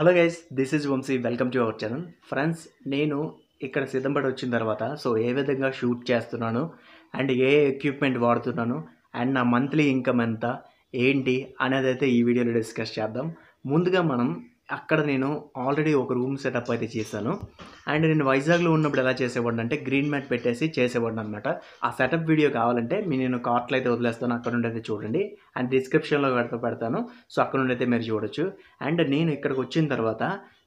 hello guys this is Vamshi welcome to our channel friends నేను ఇక్కడ సిద్ధంపడి వచ్చిన తర్వాత సో ఏ విధంగా షూట్ చేస్తున్నాను అండ్ ఏ ఎక్విప్మెంట్ వాడుతున్నాను అండ్ నా మంత్లీ ఇన్కమ్ ఎంత ఏంటి అనేది అయితే ఈ వీడియోలో డిస్కస్ చేద్దాం ముందుగా మనం అక్కడ నేను ఆల్రెడీ ఒక రూమ్ సెటప్ అయితే చేశాను అండ్ నేను వైజాగ్లో ఉన్నప్పుడు ఎలా చేసేవాడిని అంటే గ్రీన్ మ్యాట్ పెట్టేసి చేసేవాడిని అనమాట ఆ సెటప్ వీడియో కావాలంటే మీ నేను కార్ట్లో అయితే వదిలేస్తాను అక్కడ నుండి అయితే చూడండి అండ్ డిస్క్రిప్షన్లో పెడతా పెడతాను సో అక్కడ నుండి అయితే మీరు చూడొచ్చు అండ్ నేను ఇక్కడికి వచ్చిన తర్వాత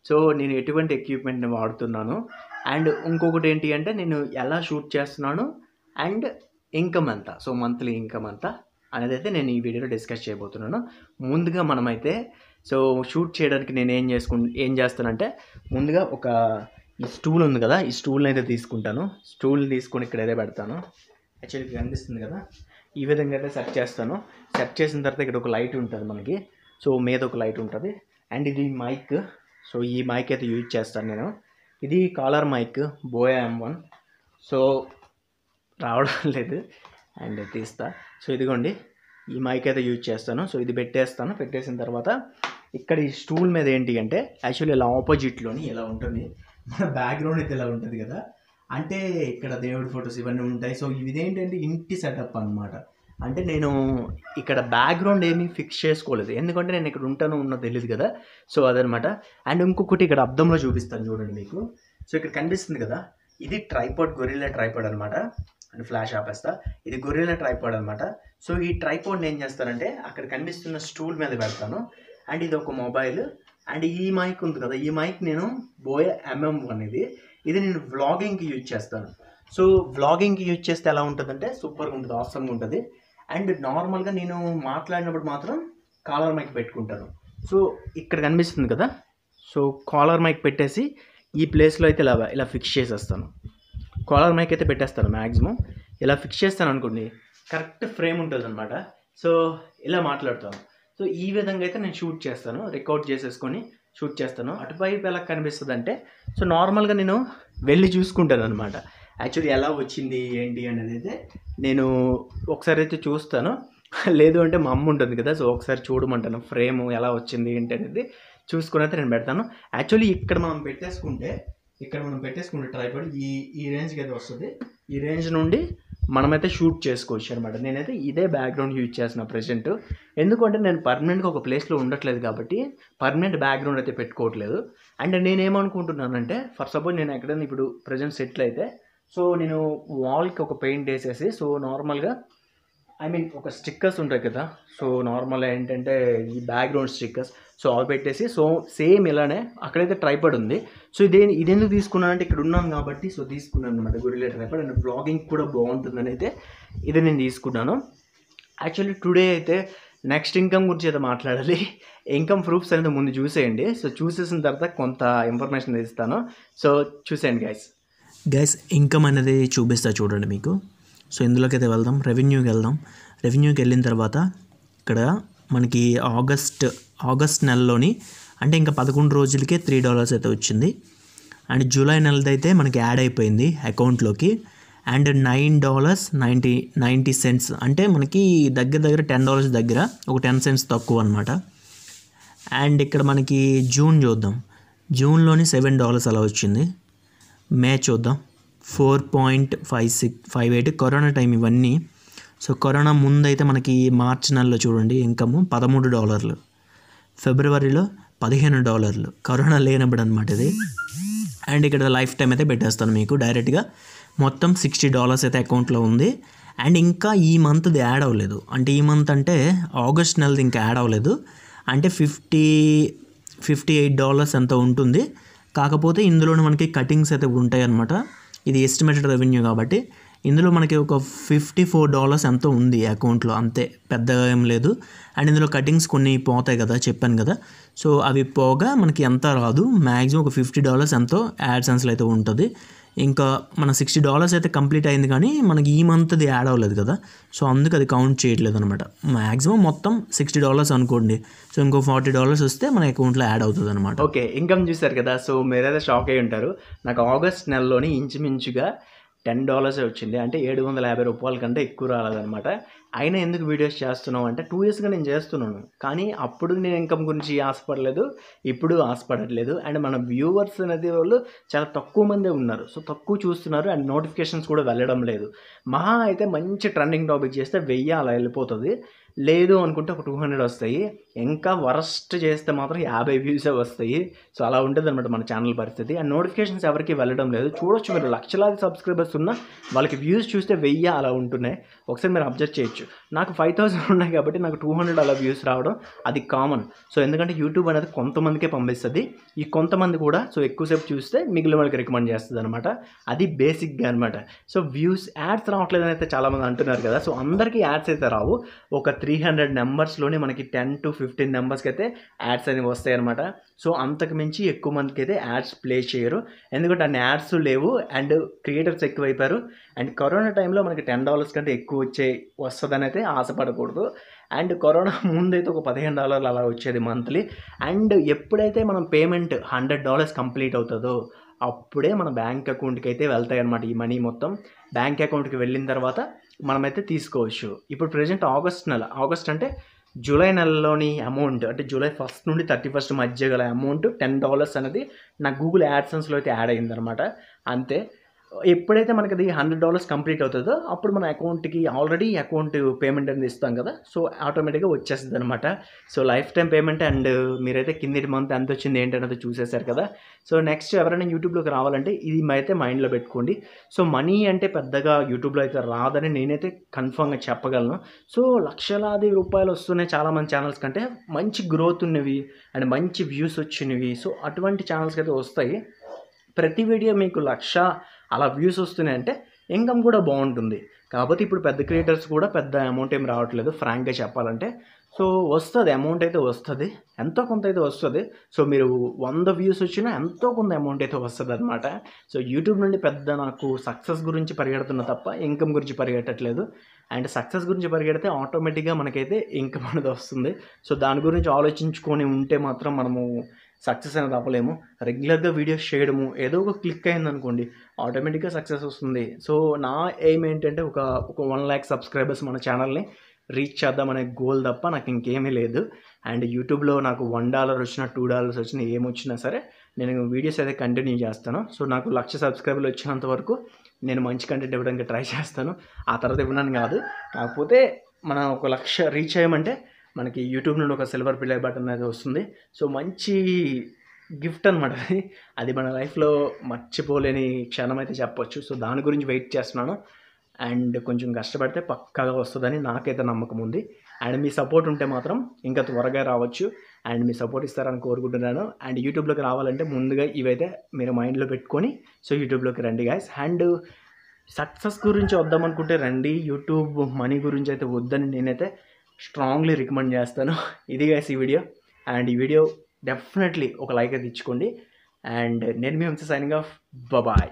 సో నేను ఎటువంటి ఎక్విప్మెంట్ని వాడుతున్నాను అండ్ ఇంకొకటి ఏంటి అంటే నేను ఎలా షూట్ చేస్తున్నాను అండ్ ఇన్కమ్ ఎంత సో మంత్లీ ఇన్కమ్ ఎంత అనేది అయితే నేను ఈ వీడియోలో డిస్కస్ చేయబోతున్నాను ముందుగా మనమైతే సో షూట్ చేయడానికి నేను ఏం చేసుకు ఏం చేస్తానంటే ముందుగా ఒక ఈ స్టూల్ ఉంది కదా ఈ స్టూల్ని అయితే తీసుకుంటాను స్టూల్ని తీసుకొని ఇక్కడ అయితే పెడతాను యాక్చువల్లీ కనిపిస్తుంది కదా ఈ విధంగా అయితే సెట్ చేస్తాను సెట్ చేసిన తర్వాత ఇక్కడ ఒక లైట్ ఉంటుంది మనకి సో మీద ఒక లైట్ ఉంటుంది అండ్ ఇది మైక్ సో ఈ మైక్ అయితే యూజ్ చేస్తాను నేను ఇది collar mic Boya M one so రావడం లేదు అండ్ తీస్తా సో ఇదిగోండి ఈ మైక్ అయితే యూజ్ చేస్తాను సో ఇది పెట్టేస్తాను పెట్టేసిన తర్వాత ఇక్కడ ఈ స్టూల్ మీద ఏంటి అంటే యాక్చువల్లీ ఇలా ఆపోజిట్లోని ఇలా ఉంటుంది మన బ్యాక్గ్రౌండ్ అయితే ఇలా ఉంటుంది కదా అంటే ఇక్కడ దేవుడి ఫొటోస్ ఇవన్నీ ఉంటాయి సో ఇదేంటంటే ఇంటి సెటప్ అనమాట అంటే నేను ఇక్కడ బ్యాక్గ్రౌండ్ ఏమీ ఫిక్స్ చేసుకోలేదు ఎందుకంటే నేను ఇక్కడ ఉంటాను ఉన్నా తెలియదు కదా సో అదనమాట అండ్ ఇంకొకటి ఇక్కడ అద్దంలో చూపిస్తాను చూడండి మీకు సో ఇక్కడ కనిపిస్తుంది కదా ఇది ట్రైపాడ్ గొరిల్లా ట్రైపాడ్ అనమాట అండ్ ఫ్లాష్ ఆపేస్తా ఇది గొరిల్లా ట్రైపాడ్ అనమాట సో ఈ ట్రైపాడ్ ఏం చేస్తానంటే అక్కడ కనిపిస్తున్న స్టూల్ మీద పెడతాను అండ్ ఇది ఒక మొబైల్ అండ్ ఈ మైక్ ఉంది కదా ఈ మైక్ నేను బోయ ఎంఎం వన్ ఇది ఇది నేను వ్లాగింగ్కి యూజ్ చేస్తాను సో వ్లాగింగ్కి యూజ్ చేస్తే ఎలా ఉంటుందంటే సూపర్గా ఉంటుంది అవసరంగా ఉంటుంది అండ్ నార్మల్గా నేను మాట్లాడినప్పుడు మాత్రం కాలర్ మైక్ పెట్టుకుంటాను సో ఇక్కడ కనిపిస్తుంది కదా సో కాలర్ మైక్ పెట్టేసి ఈ ప్లేస్లో అయితే ఇలా ఇలా ఫిక్స్ చేసేస్తాను కాలర్ మైక్ అయితే పెట్టేస్తాను మ్యాక్సిమం ఇలా ఫిక్స్ చేస్తాను అనుకోండి కరెక్ట్ ఫ్రేమ్ ఉంటుంది అనమాట సో ఇలా మాట్లాడతాను సో ఈ విధంగా అయితే నేను షూట్ చేస్తాను రికార్డ్ చేసేసుకొని షూట్ చేస్తాను అటువైపు ఎలా కనిపిస్తుంది అంటే సో నార్మల్గా నేను వెళ్ళి చూసుకుంటాను అనమాట యాక్చువల్లీ ఎలా వచ్చింది ఏంటి అనేది అయితే నేను ఒకసారి అయితే చూస్తాను లేదు అంటే మా అమ్మ ఉంటుంది కదా సో ఒకసారి చూడమంటాను ఫ్రేమ్ ఎలా వచ్చింది ఏంటి అనేది చూసుకుని అయితే నేను పెడతాను యాక్చువల్లీ ఇక్కడ మనం పెట్టేసుకుంటే ఇక్కడ మనం పెట్టేసుకుంటే ట్రైపాడ్ ఈ ఈ రేంజ్కి అయితే వస్తుంది ఈ రేంజ్ నుండి మనమైతే షూట్ చేసుకోవచ్చు అనమాట నేనైతే ఇదే బ్యాక్గ్రౌండ్ యూజ్ చేస్తున్నా ప్రజెంట్ ఎందుకంటే నేను పర్మనెంట్గా ఒక ప్లేస్లో ఉండట్లేదు కాబట్టి పర్మనెంట్ బ్యాక్గ్రౌండ్ అయితే పెట్టుకోవట్లేదు అండ్ నేనేమనుకుంటున్నానంటే ఫర్ సపోజ్ నేను ఎక్కడైనా ఇప్పుడు ప్రజెంట్ సెటిల్ అయితే సో నేను వాల్కి ఒక పెయింట్ వేసేసి సో నార్మల్గా ఐ మీన్ ఒక స్టిక్కర్స్ ఉంటాయి కదా సో నార్మల్ ఏంటంటే ఈ బ్యాక్గ్రౌండ్ స్టిక్కర్స్ సో అవి పెట్టేసి సో సేమ్ ఇలానే అక్కడైతే ట్రైపడ్ ఉంది సో ఇదే ఇదెందుకు తీసుకున్నాను అంటే ఇక్కడ ఉన్నాను కాబట్టి సో తీసుకున్నాను అనమాట గుడిలో ట్రైపడ్ అండ్ బ్లాగింగ్ కూడా బాగుంటుందని అయితే ఇది నేను తీసుకున్నాను యాక్చువల్లీ టుడే అయితే నెక్స్ట్ ఇన్కమ్ గురించి అయితే మాట్లాడాలి ఇన్కమ్ ప్రూఫ్స్ అనేది ముందు చూసేయండి సో చూసేసిన తర్వాత కొంత ఇన్ఫర్మేషన్ ఇస్తాను సో చూసేయండి గైస్ గైస్ ఇన్కమ్ అనేది చూపిస్తా చూడండి మీకు సో ఇందులోకైతే వెళ్దాం రెవెన్యూకి వెళ్దాం రెవెన్యూకి వెళ్ళిన తర్వాత ఇక్కడ మనకి ఆగస్ట్ ఆగస్ట్ నెలలోని అంటే ఇంకా పదకొండు రోజులకే త్రీ డాలర్స్ అయితే వచ్చింది అండ్ జూలై నెలదైతే మనకి యాడ్ అయిపోయింది అకౌంట్లోకి and nine dollars ninety ninety cents అంటే మనకి దగ్గర దగ్గర టెన్ డాలర్స్ దగ్గర ఒక టెన్ సెంట్స్ తక్కువ అనమాట అండ్ ఇక్కడ మనకి జూన్ చూద్దాం జూన్లోని సెవెన్ డాలర్స్ అలా వచ్చింది మే చూద్దాం four point five six five eight corona time ఇవన్నీ సో కరోనా ముందైతే మనకి మార్చ్ నెలలో చూడండి ఇన్కమ్ పదమూడు డాలర్లు ఫిబ్రవరిలో పదిహేను డాలర్లు కరోనా లేనప్పుడు అనమాట ఇది అండ్ ఇక్కడ లైఫ్ టైం అయితే పెట్టేస్తాను మీకు డైరెక్ట్గా మొత్తం సిక్స్టీ డాలర్స్ అయితే అకౌంట్లో ఉంది అండ్ ఇంకా ఈ మంత్ది యాడ్ అవ్వలేదు అంటే ఈ మంత్ అంటే ఆగస్ట్ నెలది ఇంకా యాడ్ అవ్వలేదు అంటే ఫిఫ్టీ ఫిఫ్టీ ఎయిట్ డాలర్స్ ఎంత ఉంటుంది కాకపోతే ఇందులోనే మనకి కటింగ్స్ అయితే ఉంటాయి అన్నమాట ఇది ఎస్టిమేటెడ్ రెవెన్యూ కాబట్టి ఇందులో మనకి ఒక ఫిఫ్టీ ఫోర్ డాలర్స్ ఎంతో ఉంది అకౌంట్లో అంతే పెద్దగా ఏం లేదు అండ్ ఇందులో కటింగ్స్ కొన్ని పోతాయి కదా చెప్పాను కదా సో అవి పోగా మనకి ఎంత రాదు మ్యాక్సిమం ఒక ఫిఫ్టీ డాలర్స్ ఎంతో యాడ్సెన్స్లో అయితే ఉంటుంది ఇంకా మన సిక్స్టీ డాలర్స్ అయితే కంప్లీట్ అయింది కానీ మనకి ఈ మంత్ అది యాడ్ అవ్వలేదు కదా సో అందుకు అది కౌంట్ చేయట్లేదు అనమాట మ్యాక్సిమం మొత్తం సిక్స్టీ డాలర్స్ అనుకోండి సో ఇంకో ఫార్టీ డాలర్స్ వస్తే మన అకౌంట్లో యాడ్ అవుతుంది అనమాట ఓకే ఇన్కమ్ చూసారు కదా సో అయితే షాక్ అయి ఉంటారు నాకు ఆగస్ట్ నెలలోని ఇంచుమించుగా టెన్ డాలర్స్ వచ్చింది అంటే ఏడు వందల యాభై రూపాయల కంటే ఎక్కువ రాలేదనమాట అయినా ఎందుకు వీడియోస్ చేస్తున్నావు అంటే టూ ఇయర్స్గా నేను చేస్తున్నాను కానీ అప్పుడు నేను ఇన్కమ్ గురించి ఆశపడలేదు ఇప్పుడు ఆశపడట్లేదు అండ్ మన వ్యూవర్స్ అనేది వాళ్ళు చాలా తక్కువ మందే ఉన్నారు సో తక్కువ చూస్తున్నారు అండ్ నోటిఫికేషన్స్ కూడా వెళ్ళడం లేదు మహా అయితే మంచి ట్రెండింగ్ టాపిక్ చేస్తే వెయ్యి అలా వెళ్ళిపోతుంది లేదు అనుకుంటే ఒక టూ హండ్రెడ్ వస్తాయి ఇంకా వరస్ట్ చేస్తే మాత్రం యాభై వ్యూసే వస్తాయి సో అలా ఉంటుంది అనమాట మన ఛానల్ పరిస్థితి అండ్ నోటిఫికేషన్స్ ఎవరికి వెళ్ళడం లేదు చూడొచ్చు మీరు లక్షలాది సబ్స్క్రైబర్స్ ఉన్నా వాళ్ళకి వ్యూస్ చూస్తే వెయ్యి అలా ఉంటున్నాయి ఒకసారి మీరు అబ్జర్వ్ చేయొచ్చు చూడొచ్చు నాకు ఫైవ్ థౌసండ్ ఉన్నాయి కాబట్టి నాకు టూ హండ్రెడ్ అలా వ్యూస్ రావడం అది కామన్ సో ఎందుకంటే యూట్యూబ్ అనేది కొంతమందికే పంపిస్తుంది ఈ కొంతమంది కూడా సో ఎక్కువసేపు చూస్తే మిగిలిన వాళ్ళకి రికమెండ్ చేస్తుంది అనమాట అది బేసిక్గా అనమాట సో వ్యూస్ యాడ్స్ రావట్లేదని అయితే చాలామంది అంటున్నారు కదా సో అందరికీ యాడ్స్ అయితే రావు ఒక త్రీ హండ్రెడ్ నెంబర్స్లోనే మనకి టెన్ టు ఫిఫ్టీన్ నెంబర్స్కి అయితే యాడ్స్ అనేవి వస్తాయి అనమాట సో అంతకు మించి ఎక్కువ మందికి అయితే యాడ్స్ ప్లే చేయరు ఎందుకంటే అన్ని యాడ్స్ లేవు అండ్ క్రియేటర్స్ ఎక్కువైపోయారు అండ్ కరోనా టైంలో మనకి టెన్ డాలర్స్ కంటే ఎక్కువ వచ్చే వస్తుంది వస్తుందని అయితే ఆశపడకూడదు అండ్ కరోనా ముందైతే ఒక పదిహేను డాలర్లు అలా వచ్చేది మంత్లీ అండ్ ఎప్పుడైతే మనం పేమెంట్ హండ్రెడ్ డాలర్స్ కంప్లీట్ అవుతుందో అప్పుడే మన బ్యాంక్ అకౌంట్కి అయితే వెళ్తాయి అనమాట ఈ మనీ మొత్తం బ్యాంక్ అకౌంట్కి వెళ్ళిన తర్వాత మనమైతే తీసుకోవచ్చు ఇప్పుడు ప్రజెంట్ ఆగస్ట్ నెల ఆగస్ట్ అంటే జూలై నెలలోని అమౌంట్ అంటే జూలై ఫస్ట్ నుండి థర్టీ ఫస్ట్ మధ్య గల అమౌంట్ టెన్ డాలర్స్ అనేది నా గూగుల్ యాడ్సన్స్లో అయితే యాడ్ అయ్యిందనమాట అంతే ఎప్పుడైతే మనకి అది హండ్రెడ్ డాలర్స్ కంప్లీట్ అవుతుందో అప్పుడు మన అకౌంట్కి ఆల్రెడీ అకౌంట్ పేమెంట్ అనేది ఇస్తాం కదా సో ఆటోమేటిక్గా వచ్చేస్తుంది అనమాట so life time payment and మీరైతే కిందటి మంత్ ఎంత వచ్చింది ఏంటనేది చూసేశారు కదా సో నెక్స్ట్ ఎవరైనా యూట్యూబ్లోకి రావాలంటే ఇది అయితే మైండ్లో పెట్టుకోండి సో మనీ అంటే పెద్దగా యూట్యూబ్లో అయితే రాదని నేనైతే కన్ఫామ్గా చెప్పగలను సో లక్షలాది రూపాయలు వస్తున్నాయి చాలామంది ఛానల్స్ కంటే మంచి గ్రోత్ ఉన్నవి అండ్ మంచి వ్యూస్ వచ్చినవి సో అటువంటి ఛానల్స్కి అయితే వస్తాయి ప్రతి వీడియో మీకు లక్ష అలా వ్యూస్ వస్తున్నాయి అంటే ఇన్కమ్ కూడా బాగుంటుంది కాకపోతే ఇప్పుడు పెద్ద క్రియేటర్స్ కూడా పెద్ద అమౌంట్ ఏం రావట్లేదు ఫ్రాంక్గా చెప్పాలంటే సో వస్తుంది అమౌంట్ అయితే వస్తుంది ఎంతో కొంత అయితే వస్తుంది సో మీరు వంద వ్యూస్ వచ్చినా ఎంతో కొంత అమౌంట్ అయితే వస్తుంది అనమాట సో యూట్యూబ్ నుండి పెద్ద నాకు సక్సెస్ గురించి పరిగెడుతున్నా తప్ప ఇన్కమ్ గురించి పరిగెట్టట్లేదు అండ్ సక్సెస్ గురించి పరిగెడితే ఆటోమేటిక్గా మనకైతే ఇన్కమ్ అనేది వస్తుంది సో దాని గురించి ఆలోచించుకొని ఉంటే మాత్రం మనము సక్సెస్ అనేది అవ్వలేము రెగ్యులర్గా వీడియోస్ చేయడము ఏదో ఒక క్లిక్ అయిందనుకోండి ఆటోమేటిక్గా సక్సెస్ వస్తుంది సో నా ఎయిమ్ ఏంటంటే ఒక ఒక వన్ ల్యాక్ సబ్స్క్రైబర్స్ మన ఛానల్ని రీచ్ చేద్దామనే గోల్ తప్ప నాకు ఇంకేమీ లేదు అండ్ యూట్యూబ్లో నాకు వన్ డాలర్ వచ్చినా టూ డాలర్స్ వచ్చినా ఏమొచ్చినా సరే నేను వీడియోస్ అయితే కంటిన్యూ చేస్తాను సో నాకు లక్ష సబ్స్క్రైబర్లు వచ్చినంత వరకు నేను మంచి కంటెంట్ ఇవ్వడానికి ట్రై చేస్తాను ఆ తర్వాత ఇవ్వడానికి కాదు కాకపోతే మనం ఒక లక్ష రీచ్ అయ్యమంటే మనకి యూట్యూబ్ నుండి ఒక సిల్వర్ ప్లే బటన్ అనేది వస్తుంది సో మంచి గిఫ్ట్ అనమాట అది అది మన లైఫ్లో మర్చిపోలేని క్షణం అయితే చెప్పొచ్చు సో దాని గురించి వెయిట్ చేస్తున్నాను అండ్ కొంచెం కష్టపడితే పక్కాగా వస్తుందని నాకైతే నమ్మకం ఉంది అండ్ మీ సపోర్ట్ ఉంటే మాత్రం ఇంకా త్వరగా రావచ్చు అండ్ మీ సపోర్ట్ ఇస్తారని కోరుకుంటున్నాను అండ్ యూట్యూబ్లోకి రావాలంటే ముందుగా ఇవైతే మీరు మైండ్లో పెట్టుకొని సో యూట్యూబ్లోకి రండి గాయస్ అండ్ సక్సెస్ గురించి వద్దామనుకుంటే రండి యూట్యూబ్ మనీ గురించి అయితే వద్దని నేనైతే స్ట్రాంగ్లీ రికమెండ్ చేస్తాను ఇది గైస్ ఈ వీడియో అండ్ ఈ వీడియో డెఫినెట్లీ ఒక లైక్ అయితే ఇచ్చుకోండి అండ్ నేను మీ సైనింగ్ ఆఫ్ బాయ్